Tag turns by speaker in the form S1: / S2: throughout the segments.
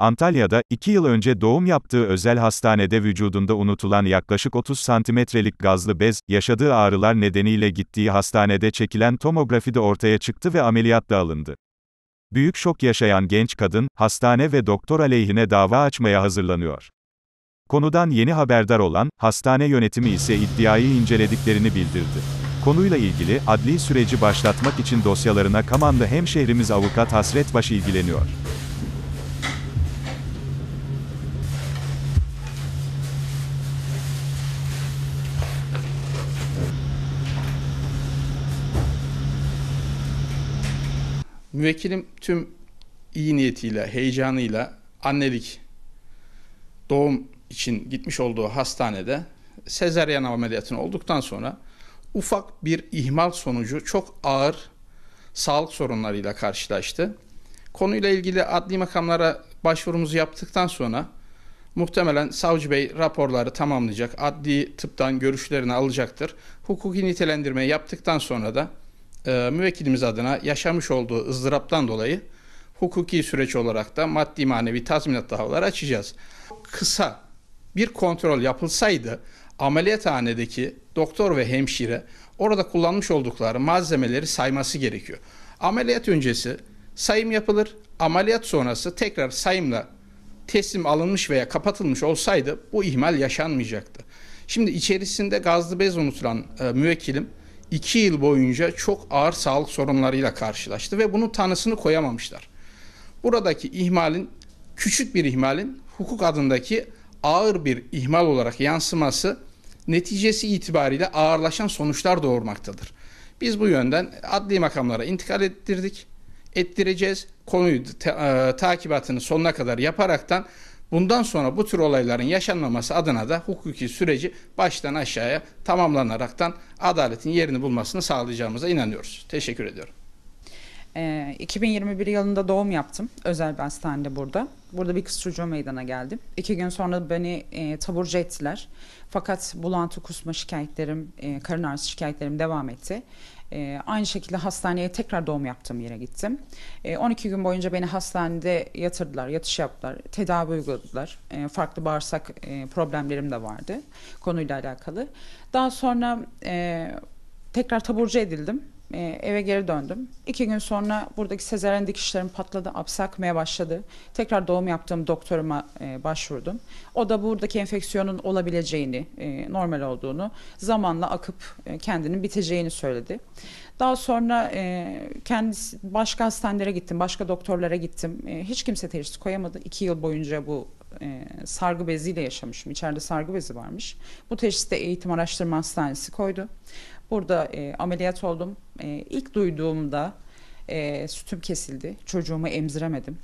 S1: Antalya'da, iki yıl önce doğum yaptığı özel hastanede vücudunda unutulan yaklaşık 30 santimetrelik gazlı bez, yaşadığı ağrılar nedeniyle gittiği hastanede çekilen tomografi de ortaya çıktı ve ameliyatla alındı. Büyük şok yaşayan genç kadın, hastane ve doktor aleyhine dava açmaya hazırlanıyor. Konudan yeni haberdar olan, hastane yönetimi ise iddiayı incelediklerini bildirdi. Konuyla ilgili adli süreci başlatmak için dosyalarına Kamanlı hemşehrimiz avukat Hasret Baş ilgileniyor.
S2: Müvekkilim tüm iyi niyetiyle, heyecanıyla annelik doğum için gitmiş olduğu hastanede sezeryan ameliyatını olduktan sonra ufak bir ihmal sonucu çok ağır sağlık sorunlarıyla karşılaştı. Konuyla ilgili adli makamlara başvurumuzu yaptıktan sonra muhtemelen savcı bey raporları tamamlayacak, adli tıptan görüşlerini alacaktır. Hukuki nitelendirme yaptıktan sonra da e, müvekkilimiz adına yaşamış olduğu ızdıraptan dolayı hukuki süreç olarak da maddi manevi tazminat davaları açacağız. Kısa bir kontrol yapılsaydı ameliyathanedeki doktor ve hemşire orada kullanmış oldukları malzemeleri sayması gerekiyor. Ameliyat öncesi sayım yapılır, ameliyat sonrası tekrar sayımla teslim alınmış veya kapatılmış olsaydı bu ihmal yaşanmayacaktı. Şimdi içerisinde gazlı bez unutulan e, müvekkilim 2 yıl boyunca çok ağır sağlık sorunlarıyla karşılaştı ve bunun tanısını koyamamışlar. Buradaki ihmalin, küçük bir ihmalin hukuk adındaki ağır bir ihmal olarak yansıması neticesi itibariyle ağırlaşan sonuçlar doğurmaktadır. Biz bu yönden adli makamlara intikal ettirdik, ettireceğiz. Konuyu ta, e, takibatını sonuna kadar yaparaktan Bundan sonra bu tür olayların yaşanmaması adına da hukuki süreci baştan aşağıya tamamlanaraktan adaletin yerini bulmasını sağlayacağımıza inanıyoruz. Teşekkür ediyorum.
S3: E, ee, 2021 yılında doğum yaptım. Özel bir hastanede burada. Burada bir kız çocuğu meydana geldi. İki gün sonra beni e, taburcu ettiler. Fakat bulantı, kusma şikayetlerim, e, karın ağrısı şikayetlerim devam etti. E, aynı şekilde hastaneye tekrar doğum yaptığım yere gittim. E, ee, 12 gün boyunca beni hastanede yatırdılar, yatış yaptılar, tedavi uyguladılar. E, farklı bağırsak e, problemlerim de vardı konuyla alakalı. Daha sonra e, tekrar taburcu edildim. E, eve geri döndüm. İki gün sonra buradaki sezeryen dikişlerim patladı, apsakmaya başladı. Tekrar doğum yaptığım doktoruma e, başvurdum. O da buradaki enfeksiyonun olabileceğini, e, normal olduğunu, zamanla akıp e, kendinin biteceğini söyledi. Daha sonra e, kendisi başka hastanelere gittim, başka doktorlara gittim. hiç kimse teşhis koyamadı. İki yıl boyunca bu e, sargı beziyle yaşamışım. İçeride sargı bezi varmış. Bu teşhiste eğitim araştırma hastanesi koydu. Burada e, ameliyat oldum. E, ilk duyduğumda e, sütüm kesildi. Çocuğumu emziremedim.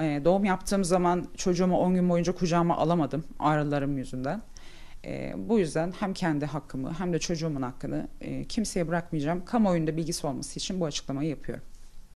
S3: E, doğum yaptığım zaman çocuğumu 10 gün boyunca kucağıma alamadım ağrılarım yüzünden. E, bu yüzden hem kendi hakkımı hem de çocuğumun hakkını e, kimseye bırakmayacağım. Kamuoyunda bilgisi olması için bu açıklamayı yapıyorum.